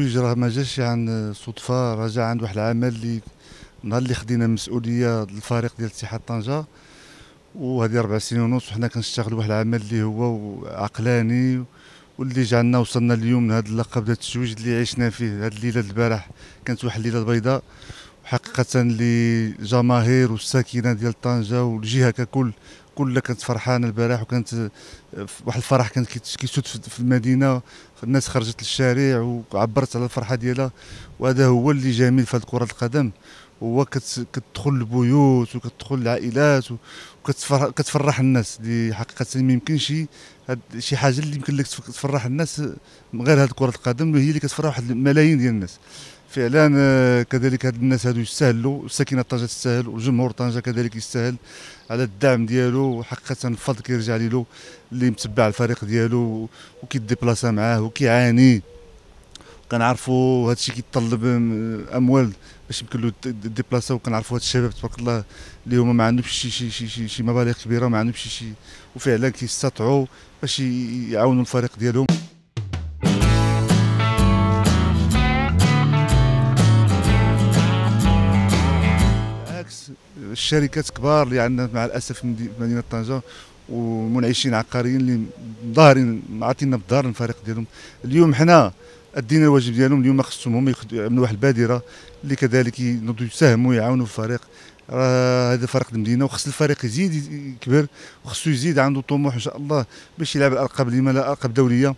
التتويج راه ما جاش عن صدفه راه جا عند واحد العمل اللي نهار اللي خدينا مسؤوليه الفريق ديال اتحاد طنجه وهذه اربع سنين ونص وحنا كنشتغلوا واحد العمل اللي هو عقلاني واللي جعلنا وصلنا اليوم لهذا اللقب ديال التتويج اللي عشنا فيه هذه الليله البارح كانت واحد الليله البيضاء وحقيقه لجماهير والساكنه ديال طنجه والجهه ككل كلها كانت فرحانه البارح وكانت آه، واحد الفرح كان كيسود في المدينه الناس خرجت للشارع وعبرت على الفرحه ديالها وهذا هو اللي جميل في هذه كره القدم هو كتدخل البيوت وكتدخل العائلات وكتفرح الناس اللي حقيقه ما يمكنش شي حاجه اللي يمكن لك تفرح الناس من غير هذه كره القدم وهي اللي كتفرح واحد الملايين ديال الناس فعلا آه، كذلك هاد الناس هادو يستاهلوا ساكنه طنجه تستاهل وجمهور طنجه كذلك يستاهل على الدعم ديالو حقيقه الفضل كيرجع ليه اللي متبع الفريق ديالو وكيديبلاسا معاه وكيعاني كنعرفوا هادشي كيتطلب اموال باش يمكن له ديبلاسا وكنعرفوا هاد الشباب تبارك الله اللي هما ما عندهمش شي شي شي شي, شي مبالغ كبيره ما عندهمش شي وفعلا كيستطعوا باش يعاونوا الفريق ديالهم الشركات كبار اللي عندنا مع الاسف في مدينه طنجه ومنعشين عقاريين اللي ظاهرين عاطينا بالدار الفريق ديالهم اليوم حنا ادينا الواجب ديالهم اليوم خصهم هما يعملوا واحد البادره اللي كذلك يساهموا ويعاونوا الفريق راه هذا فريق المدينه وخص الفريق يزيد يكبر وخصو يزيد عنده طموح ان شاء الله باش يلعب الالقاب اللي ما لا القاب دوليه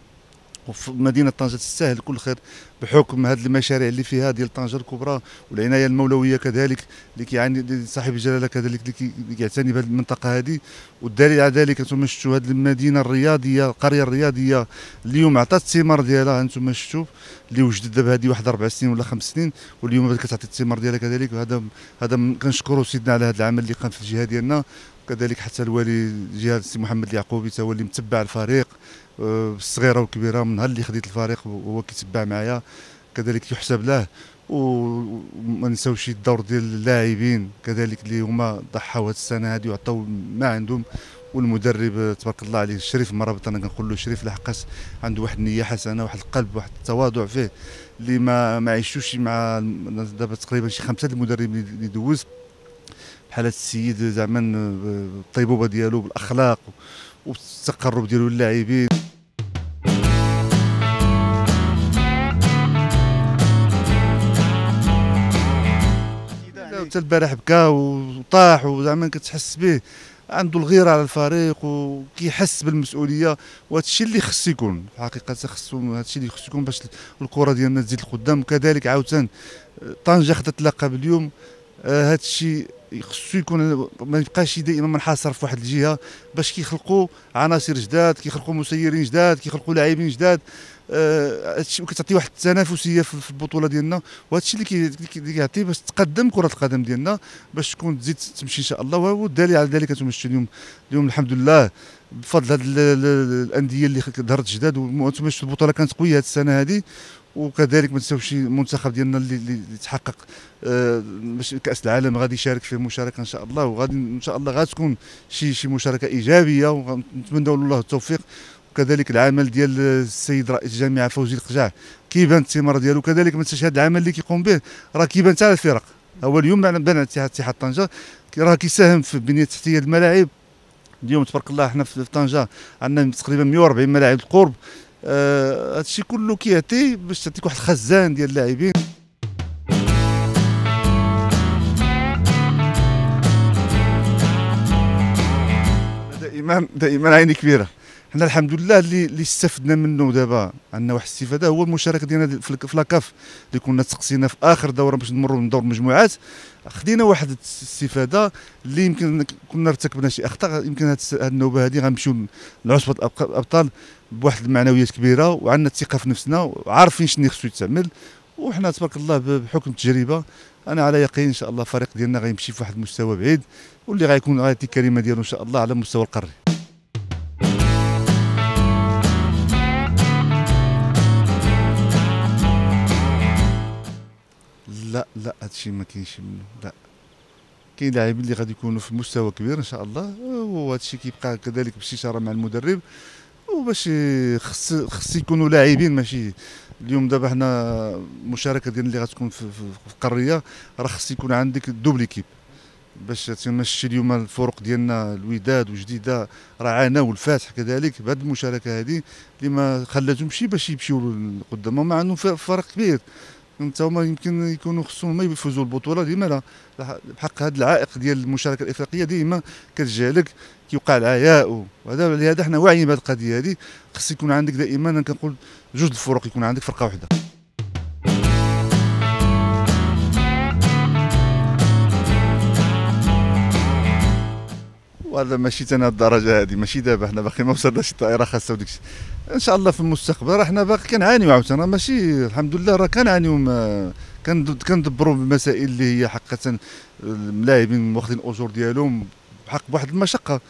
ومدينه طنجه تستاهل كل خير بحكم هذه المشاريع اللي فيها ديال طنجه الكبرى والعنايه المولويه كذلك اللي كيعاني صاحب الجلاله كذلك اللي كيعتني بهذه المنطقه هذه والدليل على ذلك انتم شفتوا هذه المدينه الرياضيه القريه الرياضيه اليوم عطات الثمار ديالها انتم شفتوا اللي وجدت دابا هذه واحد اربع سنين ولا خمس سنين واليوم كتعطي الثمار ديالها كذلك وهذا هذا كنشكروا سيدنا على هذا العمل اللي قام في الجهه ديالنا كذلك حتى الوالي جهاد السي محمد اليعقوبي هو اللي متبع الفريق بالصغيره آه، والكبيره من نهار اللي خديت الفريق وهو كيتبع معايا كذلك يحسب له وما نساوش الدور ديال اللاعبين كذلك اللي هما ضحاوا هذه السنه هذه وعطاو ما عندهم والمدرب آه، تبارك الله عليه الشريف مرابط انا كنقول له شريف لحقاش عنده واحد النيه حسنه واحد القلب واحد التواضع فيه اللي ما ما عيشوش مع دابا تقريبا شي خمسه المدربين اللي دوزت بحال السيد زعما الطيبوبه ديالو بالاخلاق والتقرب ديالو للاعبين يعني حتى البارح بكى وطاح وزعما كتحس به عنده الغيره على الفريق وكيحس بالمسؤوليه وهذا الشيء اللي خص يكون الحقيقه خصو هذا الشيء اللي خص يكون باش الكره ديالنا تزيد لقدام وكذلك عاوتاني طنجه خدات لقب اليوم آه، هذا الشيء خصو يكون ما يبقاش دائما منحصر في واحد الجهه باش كيخلقوا عناصر جداد كيخلقوا مسيرين جداد كيخلقوا لاعبين جداد آه، هادشي كتعطي واحد التنافسيه في البطوله ديالنا وهادشي اللي كيعطي باش تقدم كره القدم ديالنا باش تكون تزيد تمشي ان شاء الله والدليل على ذلك انتم اليوم اليوم الحمد لله بفضل هاد الانديه اللي ظهرت جداد وانتم البطوله كانت قويه هاد السنه هذه وكذلك ما تنساوش المنتخب ديالنا اللي, اللي تحقق آه كاس العالم غادي يشارك فيه مشاركه ان شاء الله وغادي ان شاء الله غتكون شي شي مشاركه ايجابيه ونتمنوا له التوفيق وكذلك العمل ديال السيد رئيس الجامعه فوزي القجاع كيبان الثمار ديالو كذلك تنساش هذا العمل اللي كيقوم به راه كيبان حتى على الفرق هو اليوم بان اتحاد طنجه راه كيساهم في البنيه التحتيه الملاعب اليوم تبارك الله حنا في طنجه عندنا تقريبا 140 ملاعب القرب آه، هذا آه الشيء كله كيعطي باش تعطيك واحد الخزان ديال اللاعبين دائما دائما عيني كبيره حنا الحمد لله اللي اللي استفدنا منه دابا عندنا واحد الاستفاده هو المشاركه ديالنا في لاكاف اللي كنا تقسينا في اخر دوره باش نمروا من دور المجموعات خدينا واحد الاستفاده اللي يمكن كنا ارتكبنا شي اخطاء يمكن هذه النوبه هذه غنمشيو لعصبه الابطال بواحد المعنويات كبيره وعندنا الثقه في نفسنا وعارفين شنو خصو يتعمل وحنا تبارك الله بحكم التجربه انا على يقين ان شاء الله الفريق ديالنا غيمشي في واحد المستوى بعيد واللي غيكون غادي الكلمه ديالو ان شاء الله على مستوى القاري لا لا هادشي ما كاينش منه لا كاين لاعبين اللي غادي يكونوا في مستوى كبير ان شاء الله وهادشي كيبقى كذلك باستشاره مع المدرب وباش خص خص يكونوا لاعبين ماشي اليوم دابا حنا المشاركه ديالنا اللي غتكون في, في, في القريه راه خص يكون عندك دوبل ايكيب باش تمشي اليوم الفرق ديالنا الوداد وجديده راه عاناو الفاتح كذلك بهذه المشاركه هذه اللي ما خلاتهمش باش يمشيو قدام مع انه فرق كبير انت هما يمكن يكونوا خصهم ما يفوزوا البطوله ديما لا بحق هذا العائق ديال المشاركه الافريقيه ديما كتجعلك كيوقع العياء وهذا لهذا حنا واعيين بهذه القضيه هذه خص يكون عندك دائما كنقول جوج الفرق يكون عندك فرقه واحده وهذا ماشي انا الدرجه هذه ماشي دابا حنا باقي ما وصلناش الطائره خاصه وديك ان شاء الله في المستقبل راه حنا باقي كنعانيو عاوتاني ماشي الحمد لله راه كنعانيو كندبروا بالمسائل اللي هي حقا اللاعبين واخدين الاجور ديالهم بحق بواحد المشقه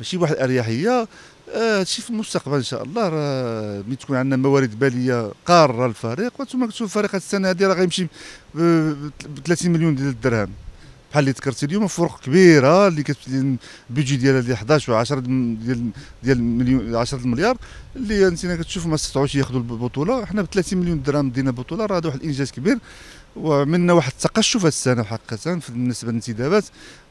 ماشي بواحد الاريحيه هادشي آه في المستقبل ان شاء الله راه ملي تكون عندنا موارد باليه قاره الفريق وانتم كتشوفوا الفريق السنه هذه راه غيمشي ب 30 مليون ديال الدرهم بحال اللي ذكرتي اليوم فرق كبيره اللي كتبتي البيجي ديالها اللي 11 و10 ديال ديال مليون 10 المليار اللي انت كتشوف ما استطاعوش ياخذوا البطوله حنا ب 30 مليون درهم دينا بطوله راه هذا واحد الانجاز كبير ومنا واحد التقشف هذه السنه حقيقه بالنسبه للانتدابات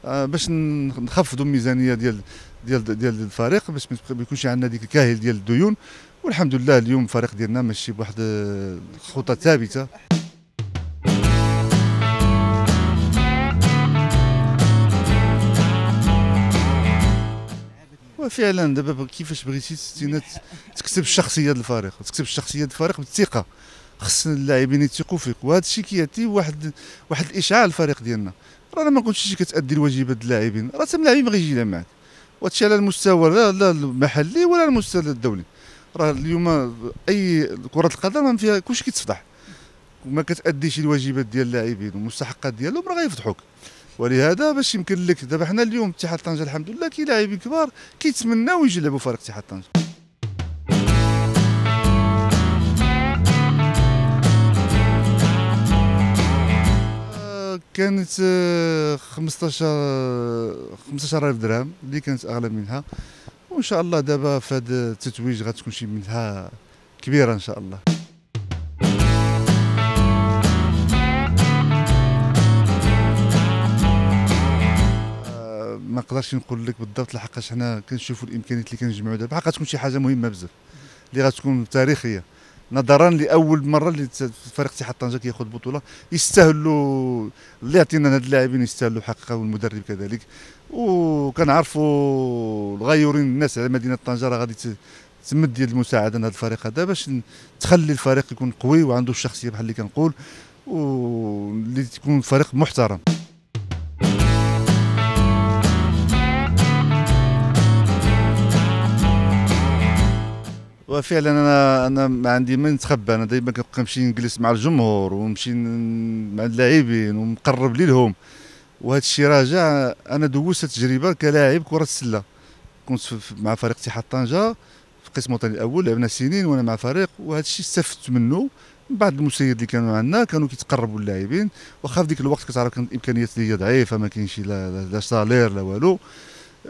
آه، باش نخفضوا الميزانيه ديال ديال ديال الفريق باش ما يكونش عندنا ديك الكاهل ديال الديون والحمد لله اليوم الفريق ديالنا ماشي بواحد آه، خطه ثابته وفعلا دابا كيفاش بغيتي ستينات تكتب الشخصيه ديال الفريق تكتب الشخصيه ديال الفريق بالثقه خص اللاعبين يثقوا فيك وهذا الشيء كيعطي واحد واحد الاشعاع للفريق ديالنا راه ما كنتش كتادي الواجبات اللاعبين راه حتى اللاعب يجي يلعب معاك وهادشي على المستوى لا, لا المحلي ولا المستوى الدولي راه اليوم اي كره القدم ما فيها كلشي كيتفضح وما كتاديش الواجبات ديال اللاعبين والمستحقات ديالهم راه غيفضحوك ولهذا باش يمكن لك دابا حنا اليوم اتحاد طنجه الحمد لله كي لاعبين كبار كيتمناو يجلبوا يلعبوا فريق اتحاد طنجه آه، كانت 15 آه، 15000 درهم اللي كانت اغلى منها وان شاء الله دابا في هذا التتويج غتكون شي منها كبيره ان شاء الله ما نقدرش نقول لك بالضبط لحقاش حنا كنشوفوا الامكانيات اللي كنجمعوا دابا حقا تكون شي حاجه مهمه بزاف اللي غتكون تاريخيه نظرا لاول مره اللي فريق اتحاد طنجه كياخذ بطوله يستاهلوا اللي عطينا هاد اللاعبين يستاهلوا حقا والمدرب كذلك وكنعرفوا الغيورين الناس على مدينه طنجه راه غادي تمد يد المساعده لهذا الفريق هذا باش تخلي الفريق يكون قوي وعنده الشخصيه بحال اللي كنقول واللي تكون فريق محترم وفعلا انا انا ما عندي ما نتخبى انا دائما كنبقى نمشي نجلس مع الجمهور ونمشي مع اللاعبين ونقرب ليهم وهذا الشيء راجع انا دوزت تجربه كلاعب كره السله كنت مع فريق اتحاد طنجه في قسم الوطني الاول لعبنا سنين وانا مع فريق وهذا الشيء استفدت منه بعض المسيد اللي كانوا عندنا كانوا كيتقربوا للاعبين واخا في ديك الوقت كتعرف كانت الامكانيات اللي هي ضعيفه ما كاينش لا لا سالير لا والو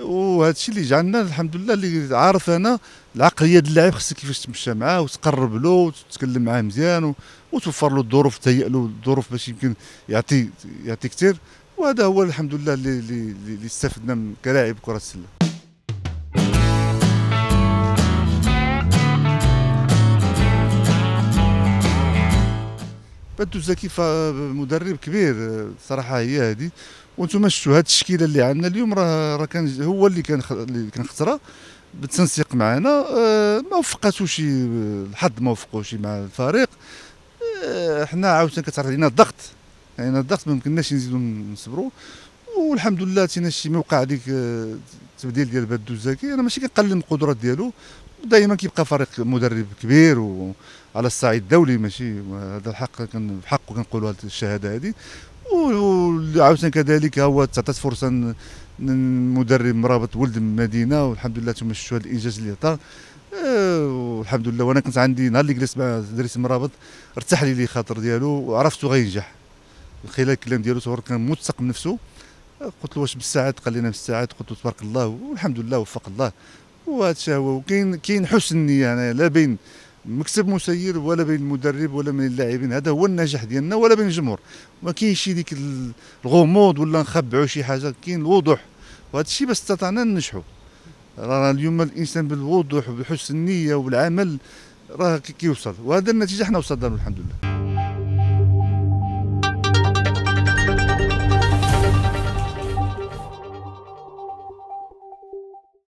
وهذا الشيء اللي جعلنا الحمد لله اللي عارف انا العقليه ديال اللاعب خصك كيفاش تمشى معاه وتقرب له وتتكلم معاه مزيان وتوفر له الظروف تهيئ له الظروف باش يمكن يعطي يعطي كثير وهذا هو الحمد لله اللي اللي استفدنا من كلاعب كره السله بدو زكي مدرب كبير صراحه هي هذه وانتم شفتوا هذه التشكيله اللي عندنا اليوم راه راه كان هو اللي كان اللي كان خطره بالتنسيق معنا آه، ما وفقاتوش الحظ ما وفقوش مع الفريق آه، حنا عاوتاني كتعرض علينا الضغط يعني الضغط ما يمكنناش نزيدو نصبروا والحمد لله تينا شي موقع ديك التبديل ديال بدو الزكي انا ماشي كنقلل من القدرات ديالو دائما كيبقى فريق مدرب كبير وعلى الصعيد الدولي ماشي هذا الحق كان بحقه كنقولوا هذه الشهاده هذه وعاوتاني كذلك هو تعطات فرصه مدرب مرابط ولد المدينه والحمد لله تمشوا هذا الانجاز اللي عطاه آه، والحمد لله وانا كنت عندي نهار اللي جلست مع دريس مرابط ارتاح لي لي خاطر ديالو وعرفتو غينجح خلال الكلام ديالو صور كان متثق بنفسه قلت له واش بالساعات قال لنا نعم بالساعات قلت له تبارك الله والحمد لله وفق الله وهذا هو وكاين كاين حسن النيه يعني لا بين مكسب مسير ولا بين المدرب ولا من اللاعبين هذا هو النجاح ديالنا ولا بين الجمهور ما كاينش ديك الغموض ولا نخبعوا شي حاجه كاين الوضوح وهذا الشيء باش استطعنا ننجحوا راه اليوم الانسان بالوضوح وبحسن النيه والعمل راه كيوصل وهذا النتيجه حنا وصلنا الحمد لله